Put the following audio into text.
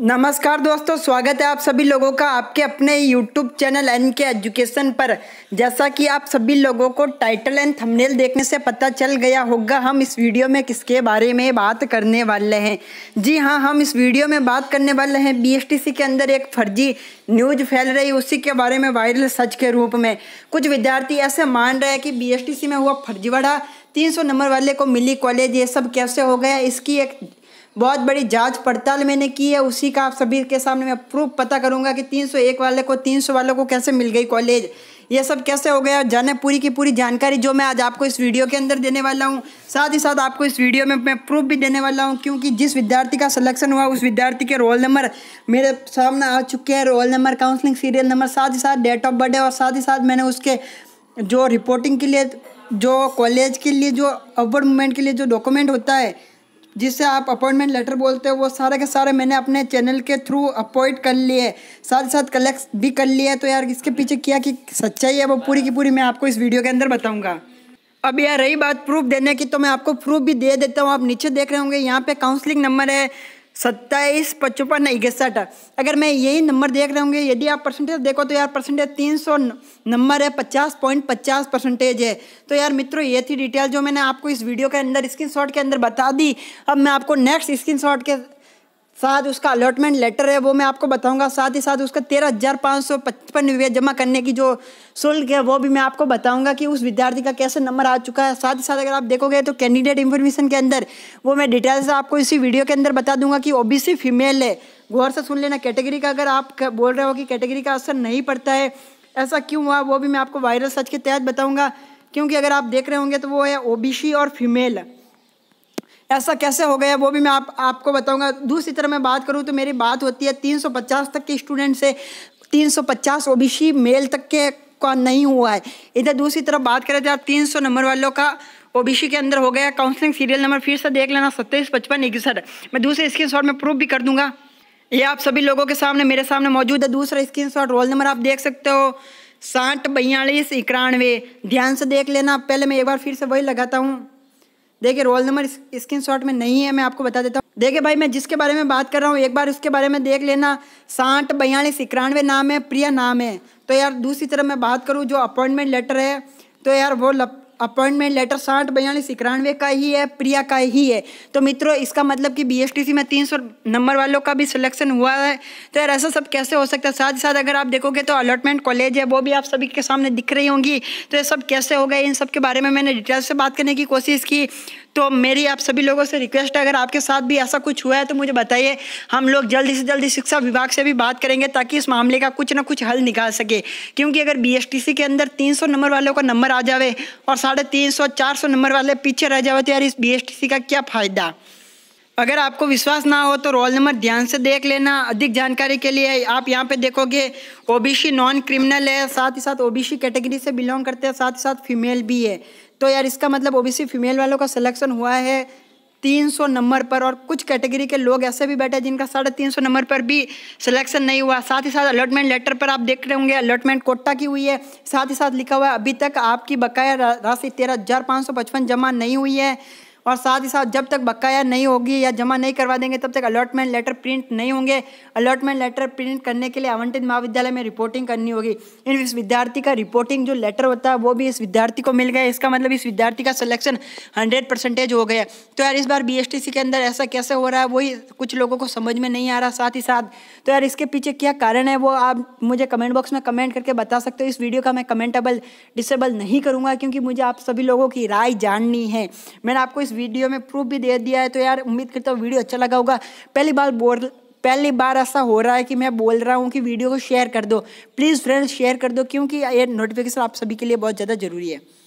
नमस्कार दोस्तों स्वागत है आप सभी लोगों का आपके अपने YouTube channel N K education पर जैसा कि आप सभी लोगों को टाइटल एंड थंबनेल देखने से पता चल गया होगा हम इस वीडियो में किसके बारे में बात करने वाले हैं जी हाँ हम इस वीडियो में बात करने वाले हैं बीएसटीसी के अंदर एक फर्जी न्यूज फैल रही उसी के बारे में वायरल सच के रूप में कुछ विद्यार्थी ऐसे मान रहे हैं कि बी में हुआ फर्जीवाड़ा तीन सौ नंबर वाले को मिली कॉलेज ये सब कैसे हो गया इसकी एक बहुत बड़ी जांच पड़ताल मैंने की है उसी का आप सभी के सामने मैं प्रूफ पता करूंगा कि 301 वाले को 300 वालों को कैसे मिल गई कॉलेज ये सब कैसे हो गया जाने पूरी की पूरी जानकारी जो मैं आज आपको इस वीडियो के अंदर देने वाला हूँ साथ ही साथ आपको इस वीडियो में मैं प्रूफ भी देने वाला हूँ क्योंकि जिस विद्यार्थी का सिलेक्शन हुआ उस विद्यार्थी के रोल नंबर मेरे सामने आ चुके हैं roll number counselling serial number साथ ही साथ डेट ऑफ बर्थ और साथ ही साथ मैंने उसके जो रिपोर्टिंग के लिए जो कॉलेज के लिए जो मूवमेंट के लिए जो डॉक्यूमेंट होता है जिसे आप अपॉइंटमेंट लेटर बोलते हो वो सारे के सारे मैंने अपने चैनल के थ्रू अपॉइंट कर लिए साथ साथ कलेक्ट भी कर लिए तो यार इसके पीछे किया कि सच्चाई है वो पूरी की पूरी मैं आपको इस वीडियो के अंदर बताऊंगा अब यार रही बात प्रूफ देने की तो मैं आपको प्रूफ भी दे देता हूँ आप नीचे देख रहे होंगे यहाँ पे काउंसलिंग नंबर है सत्ताईस पचपन इकसठ अगर मैं यही नंबर देख रहे होंगे यदि आप परसेंटेज देखो तो यार परसेंटेज तीन सौ नंबर है पचास पॉइंट पचास परसेंटेज है तो यार मित्रों ये थी डिटेल जो मैंने आपको इस वीडियो के अंदर शॉट के अंदर बता दी अब मैं आपको नेक्स्ट शॉट के साथ उसका अलॉटमेंट लेटर है वो मैं आपको बताऊंगा साथ ही साथ उसका तेरह हज़ार पाँच सौ पचपन रुपया जमा करने की जो शुल्क है वो भी मैं आपको बताऊंगा कि उस विद्यार्थी का कैसे नंबर आ चुका है साथ ही साथ अगर आप देखोगे तो कैंडिडेट इन्फॉर्मेशन के अंदर वो मैं डिटेल से आपको इसी वीडियो के अंदर बता दूंगा कि ओ फीमेल है गौर से सुन लेना कैटेगरी का अगर आप बोल रहे हो कि कैटेगरी का असर नहीं पड़ता है ऐसा क्यों हुआ वो भी मैं आपको वायरल सच के तहत बताऊँगा क्योंकि अगर आप देख रहे होंगे तो वो है ओ और फीमेल ऐसा कैसे हो गया वो भी मैं आप आपको बताऊंगा दूसरी तरफ मैं बात करूँ तो मेरी बात होती है 350 तक के स्टूडेंट से 350 ओबीसी मेल तक के का नहीं हुआ है इधर दूसरी तरफ बात करें तो आप तीन सौ नंबर वालों का ओ के अंदर हो गया काउंसलिंग सीरियल नंबर फिर से देख लेना सत्ताईस पचपन इकसठ मैं दूसरे स्क्रीन शॉट में प्रूफ भी कर दूंगा ये आप सभी लोगों के सामने मेरे सामने मौजूद है दूसरा स्क्रीन शॉट रोल नंबर आप देख सकते हो साठ बयालीस इक्यानवे ध्यान से देख लेना पहले मैं एक बार फिर से वही लगाता हूँ देखिए रोल नंबर स्क्रीन शॉट में नहीं है मैं आपको बता देता हूँ देखिए भाई मैं जिसके बारे में बात कर रहा हूँ एक बार उसके बारे में देख लेना साठ बयालीस इक्यानवे नाम है प्रिया नाम है तो यार दूसरी तरफ मैं बात करूँ जो अपॉइंटमेंट लेटर है तो यार वो अपॉइंटमेंट लेटर साठ बयालीस इक्यानवे का ही है प्रिया का ही है तो मित्रों इसका मतलब कि बीएसटीसी में तीन सौ नंबर वालों का भी सिलेक्शन हुआ है तो यार ऐसा सब कैसे हो सकता है साथ ही साथ अगर आप देखोगे तो अलॉटमेंट कॉलेज है वो भी आप सभी के सामने दिख रही होंगी तो ये सब कैसे होगा इन सब के बारे में मैंने डिटेल से बात करने की कोशिश की तो मेरी आप सभी लोगों से रिक्वेस्ट है अगर आपके साथ भी ऐसा कुछ हुआ है तो मुझे बताइए हम लोग जल्दी से जल्दी शिक्षा विभाग से भी बात करेंगे ताकि इस मामले का कुछ ना कुछ हल निकाल सके क्योंकि अगर बीएसटीसी के अंदर 300 नंबर वालों का नंबर आ जावे और साढ़े तीन सौ नंबर वाले पीछे रह जावे तो यार इस बी का क्या फ़ायदा अगर आपको विश्वास ना हो तो रोल नंबर ध्यान से देख लेना अधिक जानकारी के लिए आप यहाँ पे देखोगे ओबीसी नॉन क्रिमिनल है साथ ही साथ ओबीसी कैटेगरी से बिलोंग करते हैं साथ ही साथ फीमेल भी है तो यार इसका मतलब ओबीसी फीमेल वालों का सिलेक्शन हुआ है तीन सौ नंबर पर और कुछ कैटेगरी के लोग ऐसे भी बैठे जिनका साढ़े तीन सौ नंबर पर भी सिलेक्शन नहीं हुआ साथ ही साथ अलॉटमेंट लेटर पर आप देख रहे होंगे अलॉटमेंट कोटा की हुई है साथ ही साथ लिखा हुआ है अभी तक आपकी बकाया राशि तेरह हज़ार पाँच सौ पचपन जमा नहीं हुई है और साथ ही साथ जब तक बकाया नहीं होगी या जमा नहीं करवा देंगे तब तक अलॉटमेंट लेटर प्रिंट नहीं होंगे अलॉटमेंट लेटर प्रिंट करने के लिए आवंटित महाविद्यालय में रिपोर्टिंग करनी होगी इन इस विद्यार्थी का रिपोर्टिंग जो लेटर होता है वो भी इस विद्यार्थी को मिल गया इसका मतलब इस विद्यार्थी का सिलेक्शन हंड्रेड परसेंटेज हो गया तो यार इस बार बी के अंदर ऐसा कैसे हो रहा है वही कुछ लोगों को समझ में नहीं आ रहा साथ ही साथ तो यार इसके पीछे क्या कारण है वो आप मुझे कमेंट बॉक्स में कमेंट करके बता सकते हो इस वीडियो का मैं कमेंटेबल डिसेबल नहीं करूँगा क्योंकि मुझे आप सभी लोगों की राय जाननी है मैंने आपको इस वीडियो में प्रूफ भी दे दिया है तो यार उम्मीद करता हूँ वीडियो अच्छा लगा होगा पहली बार बोल पहली बार ऐसा हो रहा है कि मैं बोल रहा हूँ कि वीडियो को शेयर कर दो प्लीज़ फ्रेंड्स शेयर कर दो क्योंकि ये नोटिफिकेशन आप सभी के लिए बहुत ज़्यादा ज़रूरी है